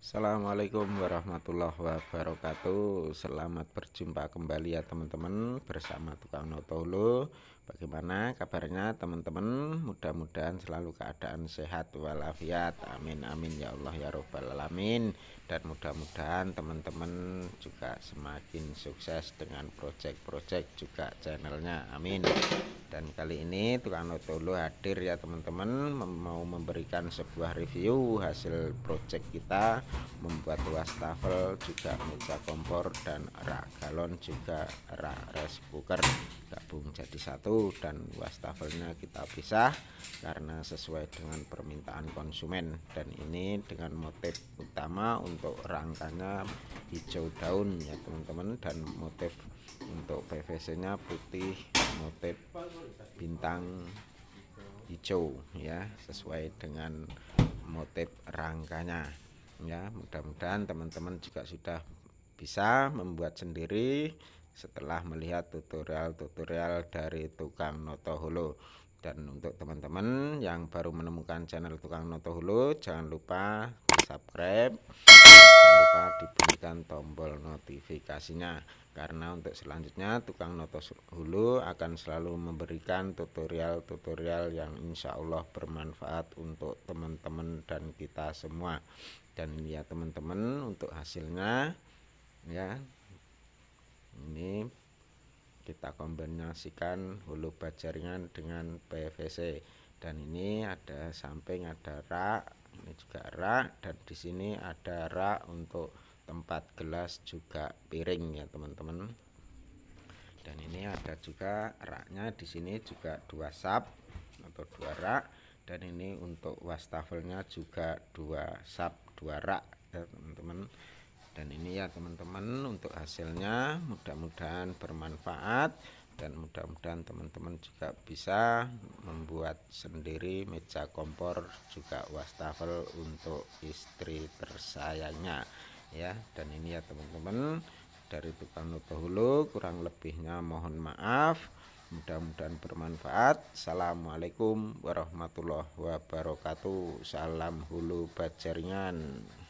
Assalamualaikum warahmatullahi wabarakatuh Selamat berjumpa kembali ya teman-teman Bersama Tukang Notolo Bagaimana kabarnya teman-teman? Mudah-mudahan selalu keadaan sehat walafiat. Amin amin ya Allah ya robbal alamin. Dan mudah-mudahan teman-teman juga semakin sukses dengan proyek-proyek juga channelnya. Amin. Dan kali ini tukang Notolo hadir ya teman-teman mau memberikan sebuah review hasil proyek kita membuat wastafel juga meja kompor dan rak galon juga rak rice cooker gabung jadi satu dan wastafelnya kita pisah karena sesuai dengan permintaan konsumen dan ini dengan motif utama untuk rangkanya hijau daun ya teman-teman dan motif untuk PVC nya putih motif bintang hijau ya sesuai dengan motif rangkanya ya mudah-mudahan teman-teman juga sudah bisa membuat sendiri setelah melihat tutorial-tutorial dari tukang noto hulu dan untuk teman-teman yang baru menemukan channel tukang noto hulu jangan lupa di subscribe jangan lupa dibunyikan tombol notifikasinya karena untuk selanjutnya tukang noto hulu akan selalu memberikan tutorial-tutorial yang insya Allah bermanfaat untuk teman-teman dan kita semua dan ya teman-teman untuk hasilnya ya ini kita kombinasikan hulu baja ringan dengan PVC dan ini ada samping ada rak ini juga rak dan di sini ada rak untuk tempat gelas juga piring ya teman-teman dan ini ada juga raknya di sini juga dua sap atau dua rak dan ini untuk wastafelnya juga dua sap dua rak ya teman-teman dan ini ya teman-teman untuk hasilnya mudah-mudahan bermanfaat dan mudah-mudahan teman-teman juga bisa membuat sendiri meja kompor juga wastafel untuk istri tersayangnya ya dan ini ya teman-teman dari tukang hulu kurang lebihnya mohon maaf mudah-mudahan bermanfaat Assalamualaikum warahmatullahi wabarakatuh Salam hulu bajarnyan